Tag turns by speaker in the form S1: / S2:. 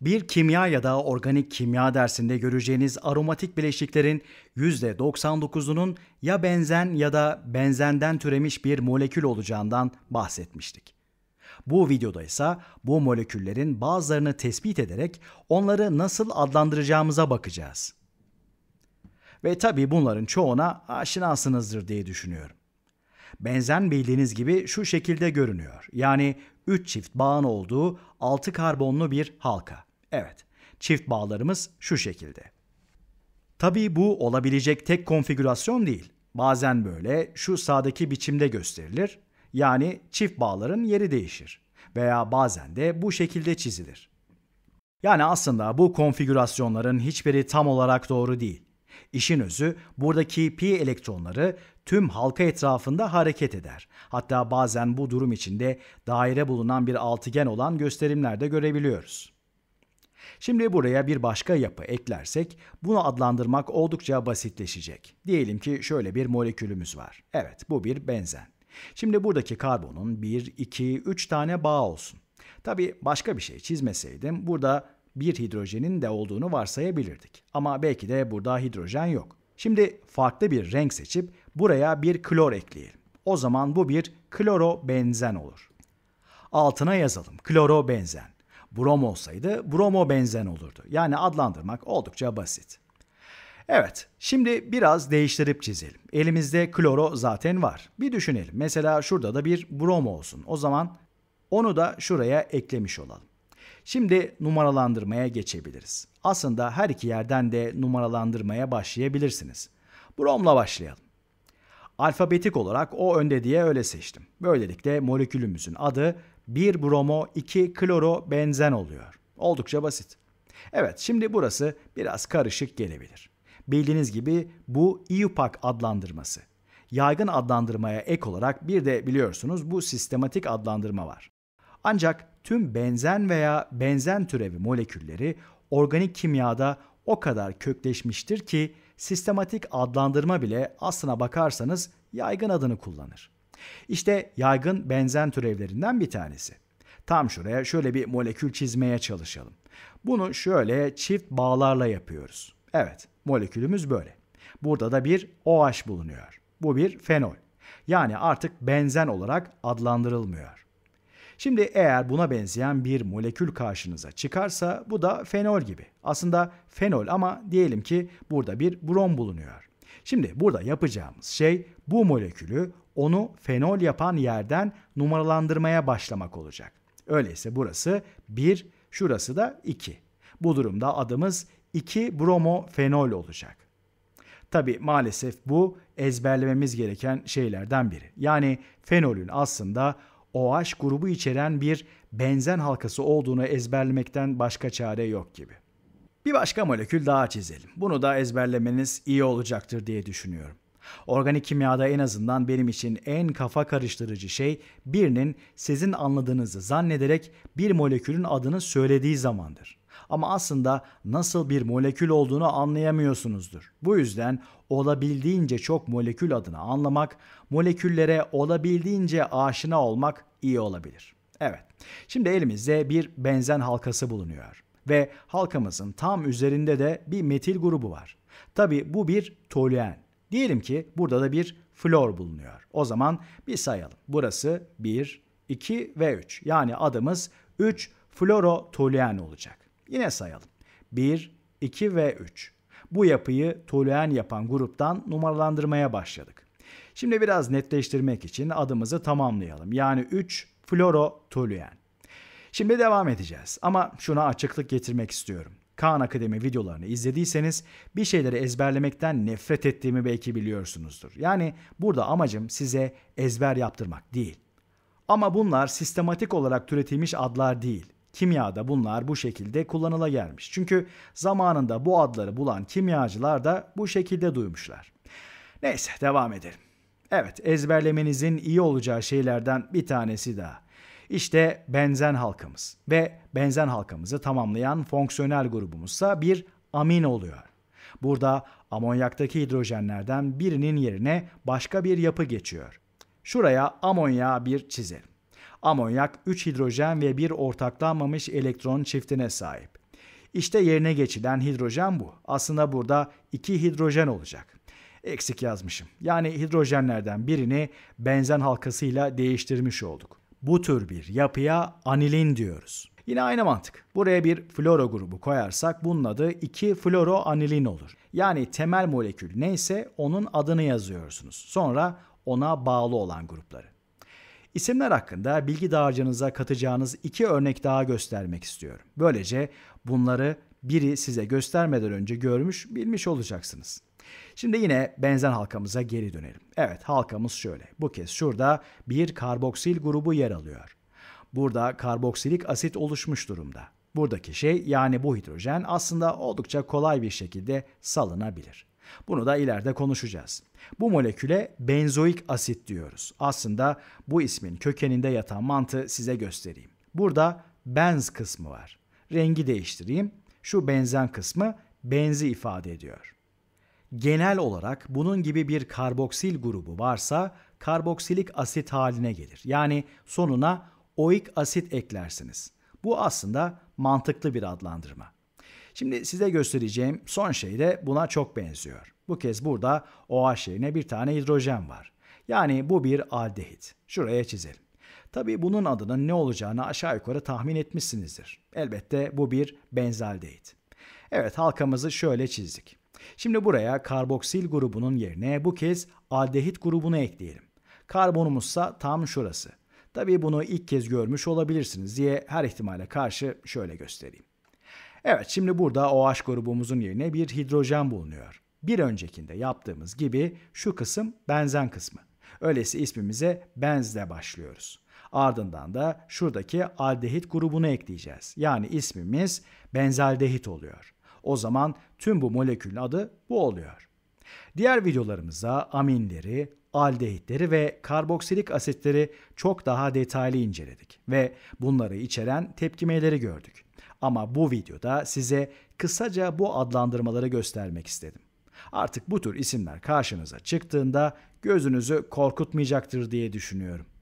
S1: Bir kimya ya da organik kimya dersinde göreceğiniz aromatik bileşiklerin %99'unun ya benzen ya da benzenden türemiş bir molekül olacağından bahsetmiştik. Bu videoda ise bu moleküllerin bazılarını tespit ederek onları nasıl adlandıracağımıza bakacağız. Ve tabi bunların çoğuna aşinasınızdır diye düşünüyorum. Benzen bildiğiniz gibi şu şekilde görünüyor. Yani 3 çift bağın olduğu 6 karbonlu bir halka. Evet, çift bağlarımız şu şekilde. Tabii bu olabilecek tek konfigürasyon değil. Bazen böyle şu sağdaki biçimde gösterilir. Yani çift bağların yeri değişir veya bazen de bu şekilde çizilir. Yani aslında bu konfigürasyonların hiçbiri tam olarak doğru değil. İşin özü buradaki pi elektronları tüm halka etrafında hareket eder. Hatta bazen bu durum içinde daire bulunan bir altıgen olan gösterimlerde görebiliyoruz. Şimdi buraya bir başka yapı eklersek bunu adlandırmak oldukça basitleşecek. Diyelim ki şöyle bir molekülümüz var. Evet bu bir benzen. Şimdi buradaki karbonun 1, 2, 3 tane bağ olsun. Tabi başka bir şey çizmeseydim burada bir hidrojenin de olduğunu varsayabilirdik. Ama belki de burada hidrojen yok. Şimdi farklı bir renk seçip buraya bir klor ekleyelim. O zaman bu bir klorobenzen olur. Altına yazalım klorobenzen brom olsaydı bromo benzen olurdu. Yani adlandırmak oldukça basit. Evet, şimdi biraz değiştirip çizelim. Elimizde kloro zaten var. Bir düşünelim. Mesela şurada da bir bromo olsun. O zaman onu da şuraya eklemiş olalım. Şimdi numaralandırmaya geçebiliriz. Aslında her iki yerden de numaralandırmaya başlayabilirsiniz. Bromla başlayalım. Alfabetik olarak o önde diye öyle seçtim. Böylelikle molekülümüzün adı 1 bromo 2 kloro benzen oluyor. Oldukça basit. Evet şimdi burası biraz karışık gelebilir. Bildiğiniz gibi bu IUPAC e adlandırması. Yaygın adlandırmaya ek olarak bir de biliyorsunuz bu sistematik adlandırma var. Ancak tüm benzen veya benzen türevi molekülleri organik kimyada o kadar kökleşmiştir ki sistematik adlandırma bile aslına bakarsanız yaygın adını kullanır. İşte yaygın benzen türevlerinden bir tanesi. Tam şuraya şöyle bir molekül çizmeye çalışalım. Bunu şöyle çift bağlarla yapıyoruz. Evet, molekülümüz böyle. Burada da bir OH bulunuyor. Bu bir fenol. Yani artık benzen olarak adlandırılmıyor. Şimdi eğer buna benzeyen bir molekül karşınıza çıkarsa bu da fenol gibi. Aslında fenol ama diyelim ki burada bir brom bulunuyor. Şimdi burada yapacağımız şey bu molekülü onu fenol yapan yerden numaralandırmaya başlamak olacak. Öyleyse burası 1, şurası da 2. Bu durumda adımız 2 bromofenol olacak. Tabi maalesef bu ezberlememiz gereken şeylerden biri. Yani fenolün aslında OH grubu içeren bir benzen halkası olduğunu ezberlemekten başka çare yok gibi. Bir başka molekül daha çizelim. Bunu da ezberlemeniz iyi olacaktır diye düşünüyorum. Organik kimyada en azından benim için en kafa karıştırıcı şey birinin sizin anladığınızı zannederek bir molekülün adını söylediği zamandır. Ama aslında nasıl bir molekül olduğunu anlayamıyorsunuzdur. Bu yüzden olabildiğince çok molekül adını anlamak, moleküllere olabildiğince aşina olmak iyi olabilir. Evet. Şimdi elimizde bir benzen halkası bulunuyor ve halkamızın tam üzerinde de bir metil grubu var. Tabi bu bir toluen Diyelim ki burada da bir flor bulunuyor. O zaman bir sayalım. Burası 1, 2 ve 3. Yani adımız 3 florotoluen olacak. Yine sayalım. 1, 2 ve 3. Bu yapıyı toluen yapan gruptan numaralandırmaya başladık. Şimdi biraz netleştirmek için adımızı tamamlayalım. Yani 3 florotoluen. Şimdi devam edeceğiz ama şuna açıklık getirmek istiyorum. Kaan Akademi videolarını izlediyseniz bir şeyleri ezberlemekten nefret ettiğimi belki biliyorsunuzdur. Yani burada amacım size ezber yaptırmak değil. Ama bunlar sistematik olarak türetilmiş adlar değil. Kimyada bunlar bu şekilde kullanıla gelmiş. Çünkü zamanında bu adları bulan kimyacılar da bu şekilde duymuşlar. Neyse devam edelim. Evet ezberlemenizin iyi olacağı şeylerden bir tanesi daha. İşte benzen halkamız ve benzen halkamızı tamamlayan fonksiyonel grubumuzsa bir amin oluyor. Burada amonyaktaki hidrojenlerden birinin yerine başka bir yapı geçiyor. Şuraya amonya bir çizelim. Amonyak 3 hidrojen ve bir ortaklanmamış elektron çiftine sahip. İşte yerine geçilen hidrojen bu. Aslında burada 2 hidrojen olacak. Eksik yazmışım. Yani hidrojenlerden birini benzen halkasıyla değiştirmiş olduk. Bu tür bir yapıya anilin diyoruz. Yine aynı mantık. Buraya bir floro grubu koyarsak bunun adı 2 floro anilin olur. Yani temel molekül neyse onun adını yazıyorsunuz. Sonra ona bağlı olan grupları. İsimler hakkında bilgi dağarcığınıza katacağınız iki örnek daha göstermek istiyorum. Böylece bunları biri size göstermeden önce görmüş, bilmiş olacaksınız. Şimdi yine benzen halkamıza geri dönelim. Evet halkamız şöyle. Bu kez şurada bir karboksil grubu yer alıyor. Burada karboksilik asit oluşmuş durumda. Buradaki şey yani bu hidrojen aslında oldukça kolay bir şekilde salınabilir. Bunu da ileride konuşacağız. Bu moleküle benzoik asit diyoruz. Aslında bu ismin kökeninde yatan mantığı size göstereyim. Burada benz kısmı var. Rengi değiştireyim. Şu benzen kısmı benzi ifade ediyor. Genel olarak bunun gibi bir karboksil grubu varsa karboksilik asit haline gelir. Yani sonuna oik asit eklersiniz. Bu aslında mantıklı bir adlandırma. Şimdi size göstereceğim son şey de buna çok benziyor. Bu kez burada OH yerine bir tane hidrojen var. Yani bu bir aldehit. Şuraya çizelim. Tabi bunun adının ne olacağını aşağı yukarı tahmin etmişsinizdir. Elbette bu bir benzaldehit. Evet halkamızı şöyle çizdik. Şimdi buraya karboksil grubunun yerine bu kez aldehit grubunu ekleyelim. Karbonumuzsa tam şurası. Tabii bunu ilk kez görmüş olabilirsiniz diye her ihtimale karşı şöyle göstereyim. Evet şimdi burada OH grubumuzun yerine bir hidrojen bulunuyor. Bir öncekinde yaptığımız gibi şu kısım benzen kısmı. Öyleyse ismimize benzle başlıyoruz. Ardından da şuradaki aldehit grubunu ekleyeceğiz. Yani ismimiz benzaldehit oluyor. O zaman tüm bu molekülün adı bu oluyor. Diğer videolarımızda aminleri, aldehitleri ve karboksilik asitleri çok daha detaylı inceledik ve bunları içeren tepkimeleri gördük. Ama bu videoda size kısaca bu adlandırmaları göstermek istedim. Artık bu tür isimler karşınıza çıktığında gözünüzü korkutmayacaktır diye düşünüyorum.